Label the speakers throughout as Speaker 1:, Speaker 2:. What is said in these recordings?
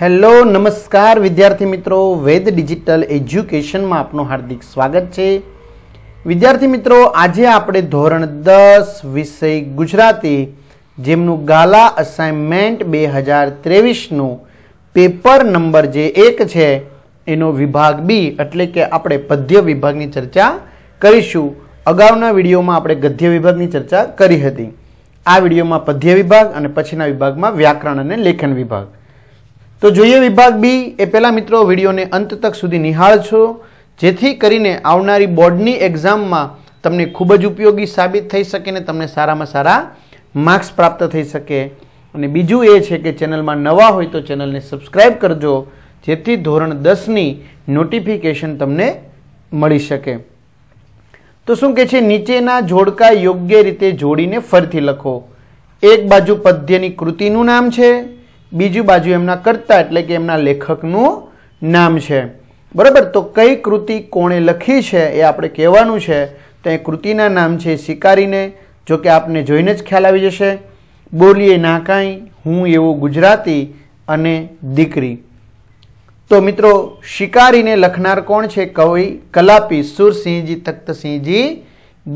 Speaker 1: hello નમસ્કાર વિદ્યાર્થી મિત્રો વેદ ડિજિટલ એજ્યુકેશનમાં આપનું હાર્દિક સ્વાગત છે વિદ્યાર્થી મિત્રો આજે આપણે ધોરણ દસ વિષય ગુજરાતી જેમનું ગાલા અસાઇનમેન્ટ બે હજાર ત્રેવીસનું પેપર નંબર જે એક છે એનો વિભાગ બી એટલે કે આપણે પદ્ય વિભાગની ચર્ચા કરીશું અગાઉના વિડીયોમાં આપણે ગદ્ય વિભાગની ચર્ચા કરી હતી આ વિડીયોમાં પદ્ય વિભાગ અને પછીના વિભાગમાં વ્યાકરણ અને લેખન વિભાગ તો જોઈએ વિભાગ બી એ પહેલાં મિત્રો વિડીયોને અંત તક સુધી નિહાળશો જેથી કરીને આવનારી બોર્ડની એક્ઝામમાં તમને ખૂબ જ ઉપયોગી સાબિત થઈ શકે ને તમને સારામાં સારા માર્ક્સ પ્રાપ્ત થઈ શકે અને બીજું એ છે કે ચેનલમાં નવા હોય તો ચેનલને સબસ્ક્રાઈબ કરજો જેથી ધોરણ દસની નોટિફિકેશન તમને મળી શકે તો શું કે છે નીચેના જોડકા યોગ્ય રીતે જોડીને ફરીથી લખો એક બાજુ પદ્યની કૃતિનું નામ છે બીજી બાજુ એમના કરતા એટલે કે એમના લેખકનું નામ છે બરાબર તો કઈ કૃતિ કોણે લખી છે એ આપણે કહેવાનું છે તો એ કૃતિના નામ છે શિકારીને જો કે આપને જોઈને જ ખ્યાલ આવી જશે બોલીએ ના કાંઈ હું એવું ગુજરાતી અને દીકરી તો મિત્રો શિકારીને લખનાર કોણ છે કવિ કલાપી સુરસિંહજી તખ્તસિંહજી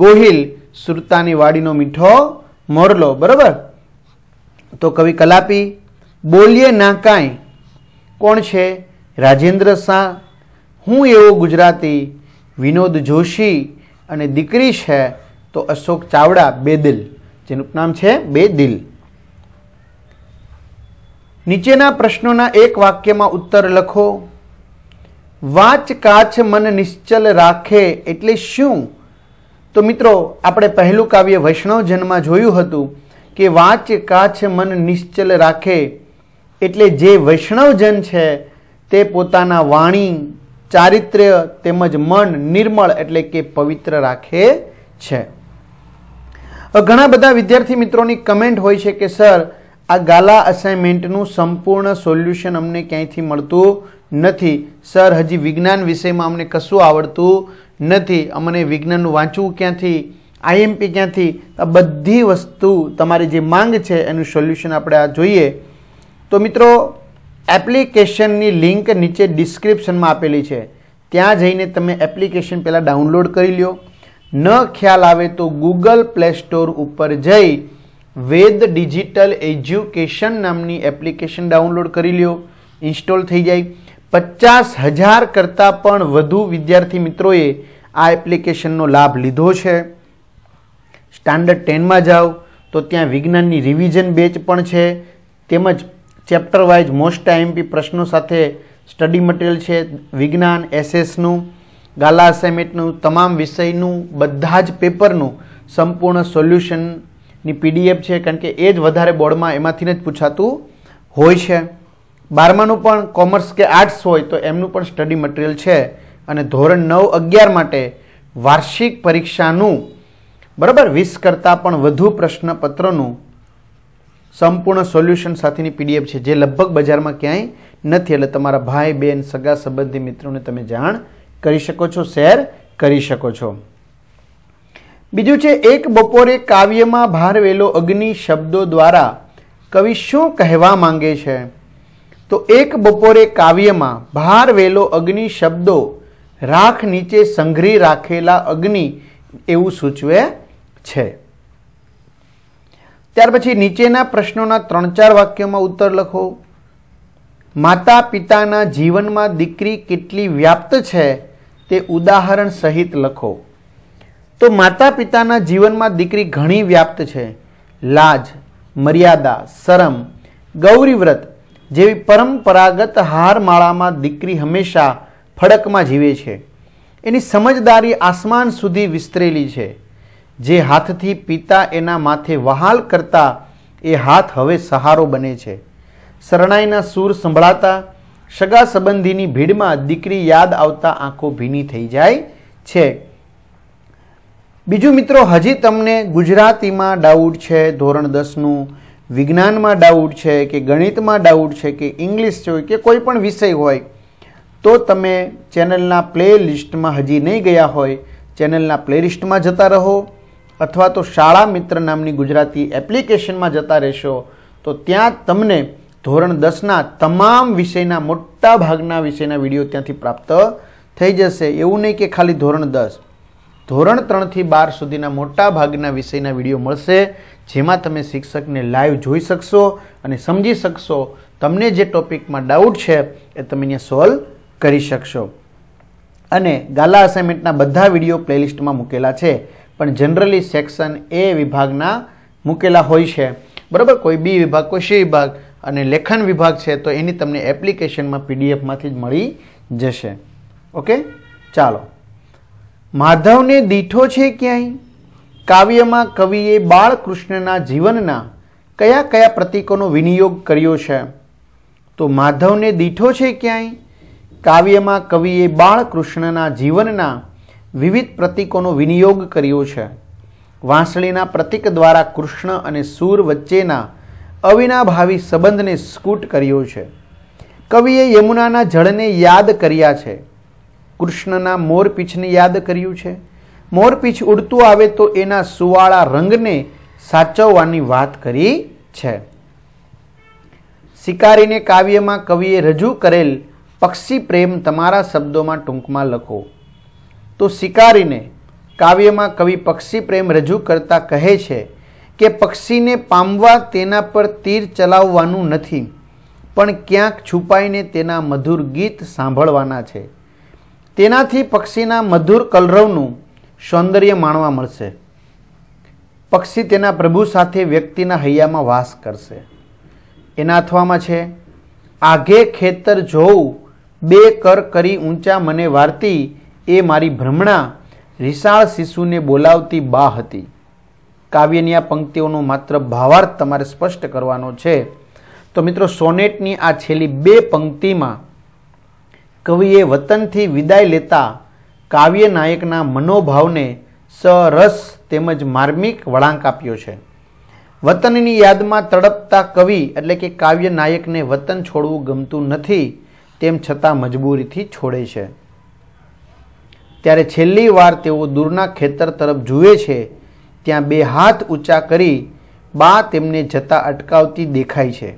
Speaker 1: ગોહિલ સુરતાની વાડીનો મીઠો મોરલો બરાબર તો કવિ કલાપી બોલીએ ના કાંઈ કોણ છે રાજેન્દ્ર શાહ હું એવો ગુજરાતી વિનોદ જોશી અને દીકરી છે તો અશોક ચાવડા બેદિલ જેનું નામ છે બેદિલ નીચેના પ્રશ્નોના એક વાક્યમાં ઉત્તર લખો વાંચ કાચ મન નિશ્ચલ રાખે એટલે શું તો મિત્રો આપણે પહેલું કાવ્ય વૈષ્ણવજનમાં જોયું હતું કે વાંચ કાચ મન નિશ્ચલ રાખે એટલે જે વૈષ્ણવજન છે તે પોતાના વાણી ચારિત્ર્ય તેમજ મન નિર્મળ એટલે કે પવિત્ર રાખે છે ઘણા બધા વિદ્યાર્થી મિત્રોની કમેન્ટ હોય છે કે સર આ ગાલા અસાઇનમેન્ટનું સંપૂર્ણ સોલ્યુશન અમને ક્યાંયથી મળતું નથી સર હજી વિજ્ઞાન વિષયમાં અમને કશું આવડતું નથી અમને વિજ્ઞાનનું વાંચવું ક્યાંથી આઈએમપી ક્યાંથી આ બધી વસ્તુ તમારી જે માંગ છે એનું સોલ્યુશન આપણે આ જોઈએ તો મિત્રો એપ્લિકેશનની લિંક નીચે ડિસ્ક્રિપ્શનમાં આપેલી છે ત્યાં જઈને તમે એપ્લિકેશન પહેલાં ડાઉનલોડ કરી લ્યો ન ખ્યાલ આવે તો ગૂગલ પ્લે સ્ટોર ઉપર જઈ વેદ ડિજિટલ એજ્યુકેશન નામની એપ્લિકેશન ડાઉનલોડ કરી લ્યો ઇન્સ્ટોલ થઈ જાય પચાસ હજાર કરતાં પણ વધુ વિદ્યાર્થી મિત્રોએ આ એપ્લિકેશનનો લાભ લીધો છે સ્ટાન્ડર્ડ ટેનમાં જાઓ તો ત્યાં વિજ્ઞાનની રિવિઝન બેચ પણ છે તેમજ ચેપ્ટર વાઇઝ મોસ્ટ આઈએમપી પ્રશ્નો સાથે સ્ટડી મટીરિયલ છે વિજ્ઞાન એસએસનું ગાલા અસાઇમેન્ટનું તમામ વિષયનું બધા જ પેપરનું સંપૂર્ણ સોલ્યુશનની પીડીએફ છે કારણ કે એ જ વધારે બોર્ડમાં એમાંથીને જ પૂછાતું હોય છે બારમાનું પણ કોમર્સ કે આર્ટ્સ હોય તો એમનું પણ સ્ટડી મટીરિયલ છે અને ધોરણ નવ અગિયાર માટે વાર્ષિક પરીક્ષાનું બરાબર વીસ કરતાં પણ વધુ પ્રશ્નપત્રનું સંપૂર્ણ સોલ્યુશન સાથેની પીડીએફ છે જે લગભગ બજારમાં ક્યાંય નથી એટલે તમારા ભાઈ બહેન સગા સંબંધી મિત્રોને તમે જાણ કરી શકો છો શેર કરી શકો છો બીજું છે એક બપોરે કાવ્યમાં ભારવેલો અગ્નિ શબ્દો દ્વારા કવિ શું કહેવા માંગે છે તો એક બપોરે કાવ્યમાં ભારવેલો અગ્નિ શબ્દો રાખ નીચે સંઘરી રાખેલા અગ્નિ એવું સૂચવે છે ત્યાર પછી નીચેના પ્રશ્નોના ત્રણ ચાર વાક્યોમાં ઉત્તર લખો માતા પિતાના જીવનમાં દીકરી કેટલી વ્યાપ્ત છે તે ઉદાહરણ સહિત લખો તો માતા પિતાના જીવનમાં દીકરી ઘણી વ્યાપ્ત છે લાજ મર્યાદા શરમ ગૌરીવ્રત જેવી પરંપરાગત હારમાળામાં દીકરી હંમેશા ફડકમાં જીવે છે એની સમજદારી આસમાન સુધી વિસ્તરેલી છે જે હાથથી પિતા એના માથે વહાલ કરતા એ હાથ હવે સહારો બને છે શરણાઈના સૂર સંભળાતા સગા સંબંધીની ભીડમાં દીકરી યાદ આવતા આંખો ભીની થઈ જાય છે બીજું મિત્રો હજી તમને ગુજરાતીમાં ડાઉટ છે ધોરણ દસનું વિજ્ઞાનમાં ડાઉટ છે કે ગણિતમાં ડાઉટ છે કે ઇંગ્લિશ હોય કે કોઈ પણ વિષય હોય તો તમે ચેનલના પ્લે લિસ્ટમાં હજી નહીં ગયા હોય ચેનલના પ્લે લિસ્ટમાં જતા રહો અથવા તો શાળા મિત્ર નામની ગુજરાતી એપ્લિકેશનમાં જતા રહેશો તો ત્યાં તમને ધોરણ દસના તમામ વિષયના મોટા ભાગના વિષયના વિડીયો ત્યાંથી પ્રાપ્ત થઈ જશે એવું નહીં કે ખાલી ધોરણ દસ ધોરણ ત્રણથી બાર સુધીના મોટા ભાગના વિષયના વિડીયો મળશે જેમાં તમે શિક્ષકને લાઈવ જોઈ શકશો અને સમજી શકશો તમને જે ટોપિકમાં ડાઉટ છે એ તમે અહીંયા સોલ્વ કરી શકશો અને ગાલા અસાઇનમેન્ટના બધા વિડીયો પ્લેલિસ્ટમાં મૂકેલા છે પણ જનરલી સેક્શન એ વિભાગના મૂકેલા હોય છે બરાબર કોઈ બી વિભાગ કોઈ સી વિભાગ અને લેખન વિભાગ છે તો એની તમને એપ્લિકેશનમાં પીડીએફમાંથી જ મળી જશે ઓકે ચાલો માધવને દીઠો છે ક્યાંય કાવ્યમાં કવિએ બાળકૃષ્ણના જીવનના કયા કયા પ્રતીકોનો વિનિયોગ કર્યો છે તો માધવને દીઠો છે ક્યાંય કાવ્યમાં કવિએ બાળકૃષ્ણના જીવનના વિવિધ પ્રતીકોનો વિનિયોગ કર્યો છે વાંસળીના પ્રતીક દ્વારા કૃષ્ણ અને સૂર વચ્ચેના અવિનાભાવી સંબંધને સ્કૂટ કર્યો છે કવિએ યમુનાના જળને યાદ કર્યા છે કૃષ્ણના મોરપીંછને યાદ કર્યું છે મોરપીંછ ઉડતું આવે તો એના સુવાળા રંગને સાચવવાની વાત કરી છે શિકારીને કાવ્યમાં કવિએ રજૂ કરેલ પક્ષી પ્રેમ તમારા શબ્દોમાં ટૂંકમાં લખો તો શિકારીને કાવ્યમાં કવિ પક્ષી પ્રેમ રજૂ કરતા કહે છે કે પક્ષીને પામવા તેના પર તીર ચલાવવાનું નથી પણ ક્યાંક છુપાઈને તેના મધુર ગીત સાંભળવાના છે તેનાથી પક્ષીના મધુર કલરવનું સૌંદર્ય માણવા મળશે પક્ષી તેના પ્રભુ સાથે વ્યક્તિના હૈયામાં વાસ કરશે એના અથવામાં છે આઘે ખેતર જોઉં બે કર કરી ઊંચા મને વાર્તી એ મારી ભ્રમણા રિસાળ શિશુને બોલાવતી બા હતી કાવ્યની આ પંક્તિઓનો માત્ર ભાવાર્થ તમારે સ્પષ્ટ કરવાનો છે તો મિત્રો સોનેટની આ છેલ્લી બે પંક્તિમાં કવિએ વતનથી વિદાય લેતા કાવ્ય નાયકના મનોભાવને સરસ તેમજ માર્મિક વળાંક આપ્યો છે વતનની યાદમાં તડપતા કવિ એટલે કે કાવ્ય નાયકને વતન છોડવું ગમતું નથી તેમ છતાં મજબૂરીથી છોડે છે ત્યારે છેલ્લી વાર તેઓ દૂરના ખેતર તરફ જુએ છે ત્યાં બે હાથ ઊંચા કરી બા તેમને જતા અટકાવતી દેખાય છે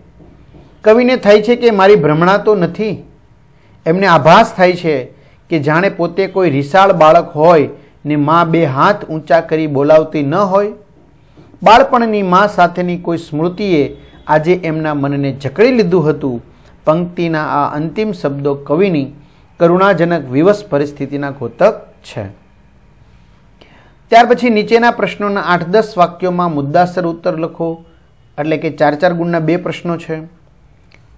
Speaker 1: કવિને થાય છે કે મારી ભ્રમણા તો નથી એમને આભાસ થાય છે કે જાણે પોતે કોઈ રિસાળ બાળક હોય ને મા બે હાથ ઊંચા કરી બોલાવતી ન હોય બાળપણની મા સાથેની કોઈ સ્મૃતિએ આજે એમના મનને જકડી લીધું હતું પંક્તિના આ અંતિમ શબ્દો કવિની કરુણાજનક વિવશ પરિસ્થિતિના ઘોતક છે ત્યાર પછી નીચેના પ્રશ્નોના આઠ દસ વાક્યોમાં મુદ્દાસર ઉત્તર લખો એટલે કે ચાર ચાર ગુણના બે પ્રશ્નો છે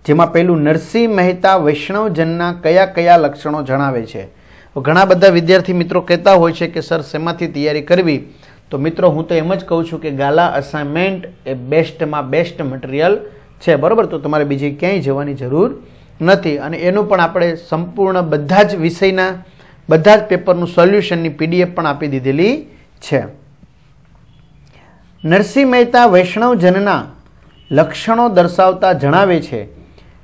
Speaker 1: જેમાં પહેલું નરસિંહ મહેતા વૈષ્ણવજનના કયા કયા લક્ષણો જણાવે છે ઘણા બધા વિદ્યાર્થી મિત્રો કહેતા હોય છે કે સર શેમાંથી તૈયારી કરવી તો મિત્રો હું તો એમ જ કહું છું કે ગાલા અસાઇનમેન્ટ એ બેસ્ટમાં બેસ્ટ મટીરિયલ છે બરાબર તો તમારે બીજી ક્યાંય જવાની જરૂર નથી અને એનું પણ આપણે સંપૂર્ણ બધા જ વિષયના બધા જ પેપરનું સોલ્યુશનની પીડીએફ પણ આપી દીધેલી છે નરસિંહ મહેતા વૈષ્ણવજનના લક્ષણો દર્શાવતા જણાવે છે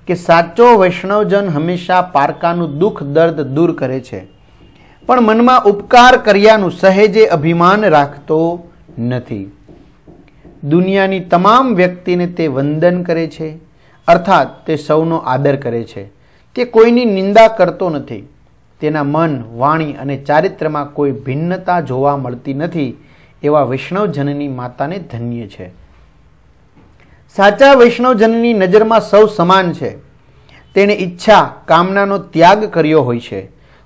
Speaker 1: કે સાચો વૈષ્ણવજન હંમેશા પારકાનું દુઃખ દર્દ દૂર કરે છે પણ મનમાં ઉપકાર કર્યાનું સહેજે અભિમાન રાખતો નથી દુનિયાની તમામ વ્યક્તિને તે વંદન કરે છે અર્થાત તે સૌનો આદર કરે છે તે કોઈની નિંદા કરતો નથી તેના મન વાણી અને ચારિત્રમાં કોઈ ભિન્નતા જોવા મળતી નથી એવા વૈષ્ણવજનની માતાને ધન્ય છે સાચા વૈષ્ણવજનની નજરમાં સૌ સમાન છે તેણે ઈચ્છા કામનાનો ત્યાગ કર્યો હોય છે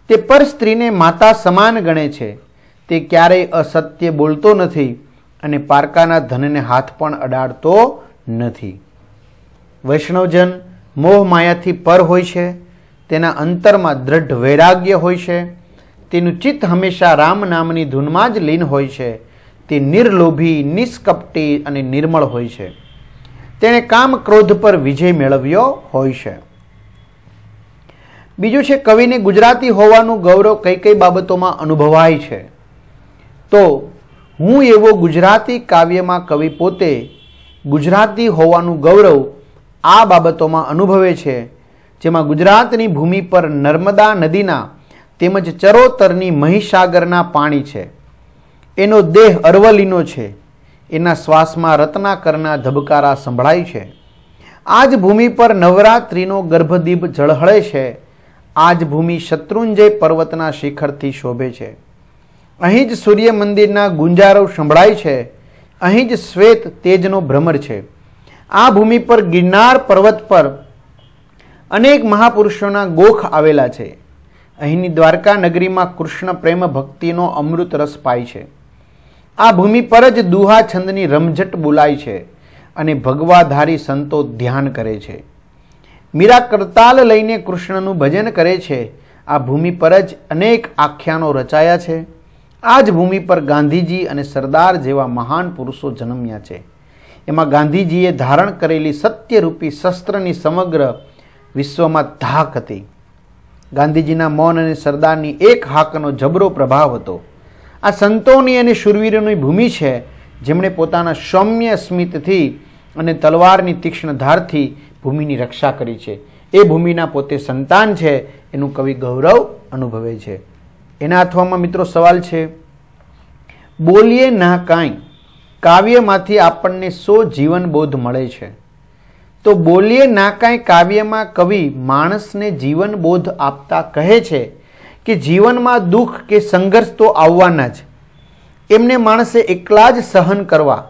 Speaker 1: તે પર સ્ત્રીને માતા સમાન ગણે છે તે ક્યારેય અસત્ય બોલતો નથી અને પારકાના ધનને હાથ પણ અડાડતો નથી વૈષ્ણવજન મોહ માયાથી પર હોય છે તેના અંતરમાં દ્રઢ વૈરાગ્ય હોય છે તેનું ચિત્ત હંમેશા રામ નામની ધૂનમાં જ લીન હોય છે તે નિર્લોભી નિષ્કપટી અને નિર્મળ હોય છે તેણે કામ ક્રોધ પર વિજય મેળવ્યો હોય છે બીજું છે કવિને ગુજરાતી હોવાનું ગૌરવ કઈ કઈ બાબતોમાં અનુભવાય છે તો હું એવો ગુજરાતી કાવ્યમાં કવિ પોતે ગુજરાતી હોવાનું ગૌરવ આ બાબતોમાં અનુભવે છે જેમાં ગુજરાતની ભૂમિ પર નર્મદા નદીના તેમજ ચરોતરની મહીસાગરના પાણી છે એનો દેહ અરવલીનો છે એના શ્વાસમાં રત્નાકરના ધબકારા સંભળાય છે આ જ ભૂમિ પર નવરાત્રિનો ગર્ભદીપ ઝળહળે છે આ જ ભૂમિ શત્રુંજય પર્વતના શિખરથી શોભે છે અહીં જ સૂર્ય મંદિરના ગુંજારો સંભળાય છે અહીં જ શ્વેત તેજનો ભ્રમર છે આ ભૂમિ પર ગિરનાર પર્વત પર અનેક મહાપુરુષોના ગોખ આવેલા છે અહીંની દ્વારકા નગરીમાં કૃષ્ણ પ્રેમ ભક્તિનો અમૃત રસ પાય છે આ ભૂમિ પર જ દુહા છંદની રમઝટ બોલાય છે અને ભગવાધારી સંતો ધ્યાન કરે છે મીરા કરતાલ લઈને કૃષ્ણનું ભજન કરે છે આ ભૂમિ પર જ અનેક આખ્યાનો રચાયા છે આ જ ભૂમિ પર ગાંધીજી અને સરદાર જેવા મહાન પુરુષો જન્મ્યા છે એમાં ગાંધીજીએ ધારણ કરેલી સત્યરૂપી શસ્ત્રની સમગ્ર વિશ્વમાં ધાક હતી ગાંધીજીના મૌન અને સરદારની એક હાકનો જબરો પ્રભાવ હતો આ સંતોની અને શૂરવીરોની ભૂમિ છે જેમણે પોતાના સૌમ્ય સ્મિતથી અને તલવારની તીક્ષ્ણ ધારથી ભૂમિની રક્ષા કરી છે એ ભૂમિના પોતે સંતાન છે એનું કવિ ગૌરવ અનુભવે છે એના અથવામાં મિત્રો સવાલ છે બોલીએ ના કાંઈ કાવ્યમાંથી આપણને સો જીવનબોધ મળે છે તો બોલીએ ના કાંઈ કાવ્યમાં કવિ માણસને જીવનબોધ આપતા કહે છે કે જીવનમાં દુઃખ કે સંઘર્ષ તો આવવાના જ એમને માણસે એકલા જ સહન કરવા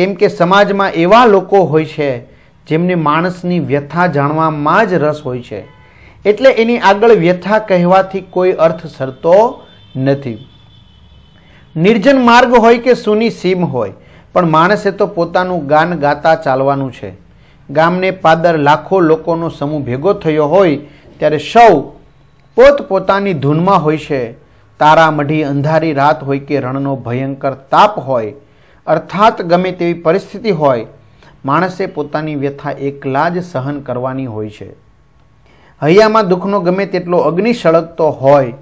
Speaker 1: કેમ કે સમાજમાં એવા લોકો હોય છે જેમને માણસની વ્યથા જાણવામાં જ રસ હોય છે એટલે એની આગળ વ્યથા કહેવાથી કોઈ અર્થ સરતો નથી નિર્જન માર્ગ હોય કે સૂની સીમ હોય પણ માણસે તો પોતાનું ગાન ગાતા ચાલવાનું છે ગામને પાદર લાખો લોકોનો સમૂહ ભેગો થયો હોય ત્યારે સૌ પોતપોતાની ધૂનમાં હોય છે તારા મઢી અંધારી રાત હોય કે રણનો ભયંકર તાપ હોય અર્થાત ગમે તેવી પરિસ્થિતિ હોય માણસે પોતાની વ્યથા એકલા જ સહન કરવાની હોય છે હૈયામાં દુઃખનો ગમે તેટલો અગ્નિ સળગતો હોય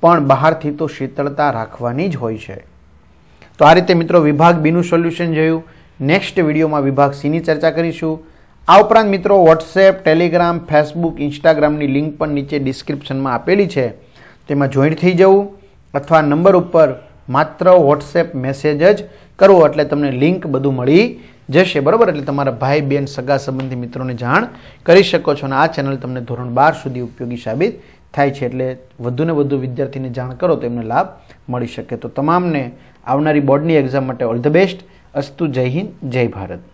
Speaker 1: પણ બહારથી તો શીતળતા રાખવાની જ હોય છે તો આ રીતે મિત્રો વિભાગ બીનું સોલ્યુશન જોયું નેક્સ્ટ વિડીયોમાં વિભાગ સીની ચર્ચા કરીશું આ ઉપરાંત મિત્રો વોટ્સએપ ટેલિગ્રામ ફેસબુક ઇન્સ્ટાગ્રામની લિંક પણ નીચે ડિસ્ક્રિપ્શનમાં આપેલી છે તેમાં જોઈન્ટ થઈ જવું અથવા નંબર ઉપર માત્ર વોટ્સએપ મેસેજ જ કરવો એટલે તમને લિંક બધું મળી જશે બરાબર એટલે તમારા ભાઈ બહેન સગા સંબંધી મિત્રોને જાણ કરી શકો છો અને આ ચેનલ તમને ધોરણ બાર સુધી ઉપયોગી સાબિત થાય છે એટલે વધુને વધુ વિદ્યાર્થીને જાણ કરો તો એમને લાભ મળી શકે તો તમામને આવનારી બોર્ડની એક્ઝામ માટે ઓલ ધ બેસ્ટ અસ્તુ જય હિન્દ જય ભારત